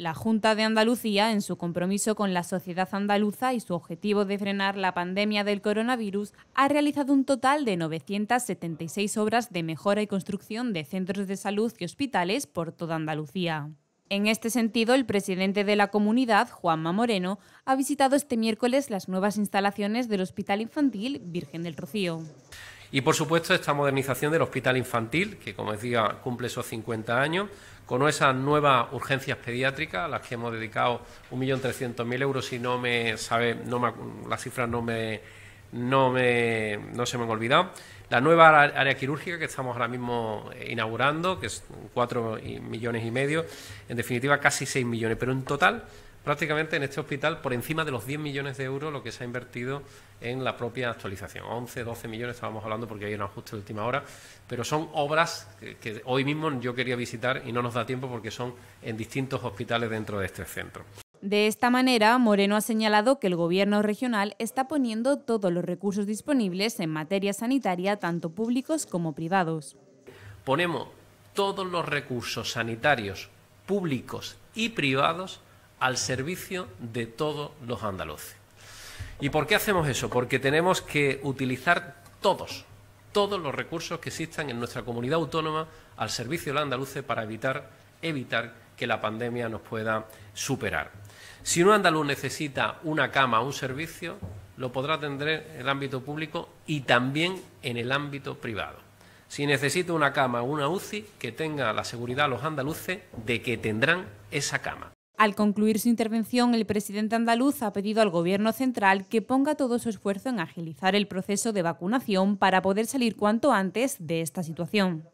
la Junta de Andalucía, en su compromiso con la sociedad andaluza y su objetivo de frenar la pandemia del coronavirus, ha realizado un total de 976 obras de mejora y construcción de centros de salud y hospitales por toda Andalucía. En este sentido, el presidente de la comunidad, Juanma Moreno, ha visitado este miércoles las nuevas instalaciones del Hospital Infantil Virgen del Rocío. Y, por supuesto, esta modernización del hospital infantil, que, como decía, cumple esos 50 años, con esas nuevas urgencias pediátricas, a las que hemos dedicado 1.300.000 euros, si no me sabe, no me, las cifras no, me, no, no se me han olvidado. La nueva área quirúrgica que estamos ahora mismo inaugurando, que es 4 millones y medio, en definitiva casi 6 millones, pero en total prácticamente en este hospital por encima de los 10 millones de euros lo que se ha invertido en la propia actualización. 11, 12 millones estábamos hablando porque hay un ajuste de última hora, pero son obras que, hoy mismo yo quería visitar y no nos da tiempo porque son en distintos hospitales dentro de este centro. De esta manera, Moreno ha señalado que el Gobierno regional está poniendo todos los recursos disponibles en materia sanitaria, tanto públicos como privados. Ponemos todos los recursos sanitarios públicos y privados al servicio de todos los andaluces. ¿Y por qué hacemos eso? Porque tenemos que utilizar todos, todos los recursos que existan en nuestra comunidad autónoma al servicio de los andaluces para evitar, evitar que la pandemia nos pueda superar. Si un andaluz necesita una cama o un servicio, lo podrá tener en el ámbito público y también en el ámbito privado. Si necesita una cama o una UCI, que tenga la seguridad los andaluces de que tendrán esa cama. Al concluir su intervención, el presidente andaluz ha pedido al Gobierno central que ponga todo su esfuerzo en agilizar el proceso de vacunación para poder salir cuanto antes de esta situación.